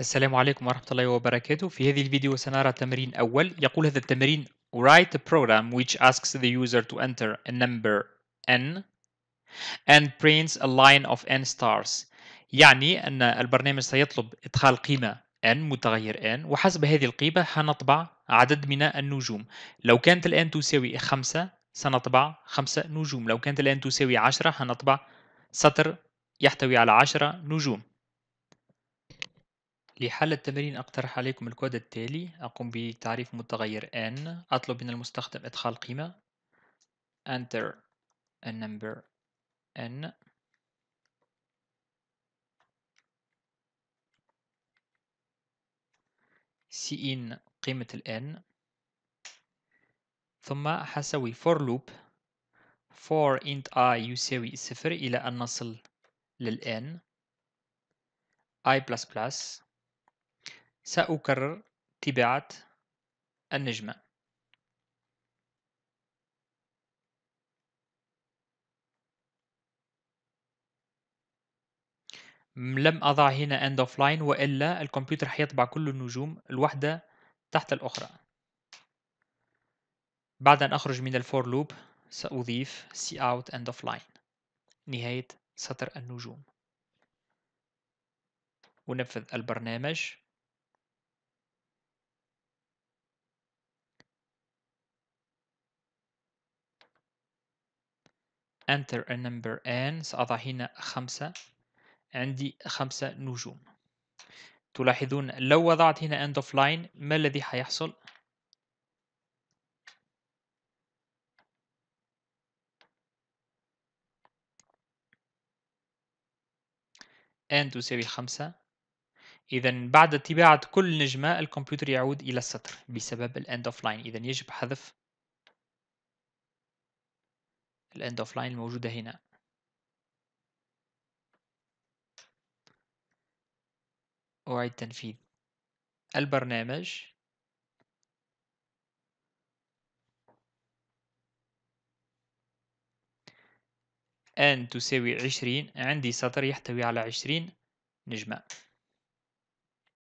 السلام عليكم ورحمة الله وبركاته في هذه الفيديو سنرى تمرين أول يقول هذا التمرين Write a program which asks the user to enter a number n and prints a line of n stars يعني أن البرنامج سيطلب إدخال قيمة n متغير n وحسب هذه القيمة هنطبع عدد من النجوم لو كانت الآن تساوي خمسة سنطبع خمسة نجوم لو كانت الآن تساوي عشرة هنطبع سطر يحتوي على عشرة نجوم لحل التمرين أقترح عليكم الكود التالي أقوم بتعريف متغير n أطلب من المستخدم إدخال قيمة enter a number n cin قيمة ال n ثم حسوي for loop for int i يساوي صفر إلى أن نصل لل n i++ سأكرر طباعة النجمة. لم أضع هنا end of line وإلا الكمبيوتر حيطبع كل النجوم الوحدة تحت الأخرى بعد أن أخرج من الفور لوب سأضيف out end of line نهاية سطر النجوم ونفذ البرنامج enter a number n سأضع هنا خمسة عندي خمسة نجوم تلاحظون لو وضعت هنا end of line ما الذي حيحصل؟ n تساوي خمسة إذا بعد اتباعة كل نجمة الكمبيوتر يعود إلى السطر بسبب ال end of line إذا يجب حذف الأند أوف لاين الموجودة هنا أعيد تنفيذ البرنامج ان تساوي عشرين عندي سطر يحتوي على عشرين نجمة